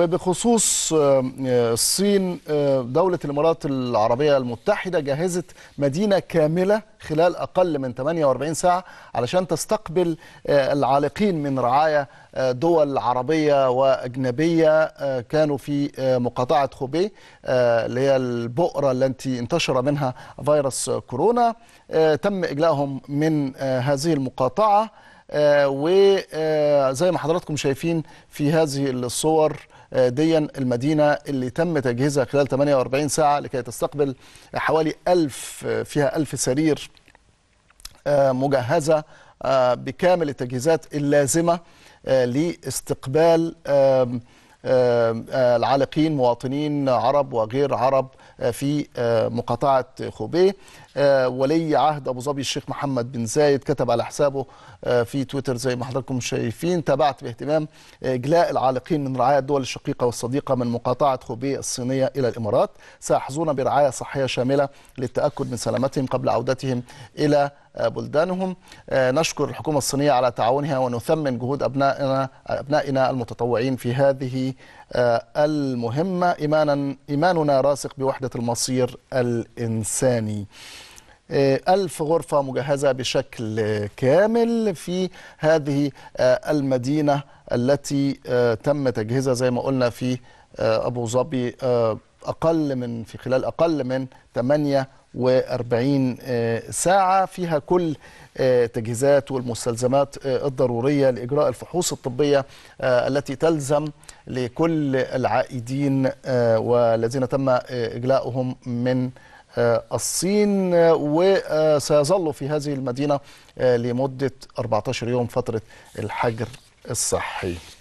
بخصوص آه، الصين آه، دولة الإمارات العربية المتحدة جهزت مدينة كاملة خلال أقل من 48 ساعة علشان تستقبل آه، العالقين من رعاية دول عربية وأجنبية كانوا في مقاطعة خوبي اللي هي البؤرة التي انتشر منها فيروس كورونا تم إجلائهم من هذه المقاطعة وزي ما حضراتكم شايفين في هذه الصور دي المدينة اللي تم تجهيزها خلال 48 ساعة لكي تستقبل حوالي ألف فيها ألف سرير آه، مجهزة آه، بكامل التجهيزات اللازمة آه، لاستقبال العالقين مواطنين عرب وغير عرب في مقاطعة خوبيه ولي عهد أبو ظبي الشيخ محمد بن زايد كتب على حسابه في تويتر زي ما حضراتكم شايفين تابعت باهتمام إجلاء العالقين من رعايا الدول الشقيقة والصديقة من مقاطعة خوبيه الصينية إلى الإمارات سيحظون برعاية صحية شاملة للتأكد من سلامتهم قبل عودتهم إلى بلدانهم نشكر الحكومة الصينية على تعاونها ونثمن جهود أبنائنا أبنائنا المتطوعين في هذه المهمة إيمانا إيماننا راسخ بوحدة المصير الإنساني آه، ألف غرفة مجهزة بشكل كامل في هذه آه، المدينة التي آه، تم تجهيزها زي ما قلنا في أبو ظبي أقل من في خلال أقل من 48 ساعة فيها كل تجهيزات والمستلزمات الضرورية لإجراء الفحوص الطبية التي تلزم لكل العائدين والذين تم إجلاؤهم من آه، الصين آه، وسيظل في هذه المدينة آه، لمدة 14 يوم فترة الحجر الصحي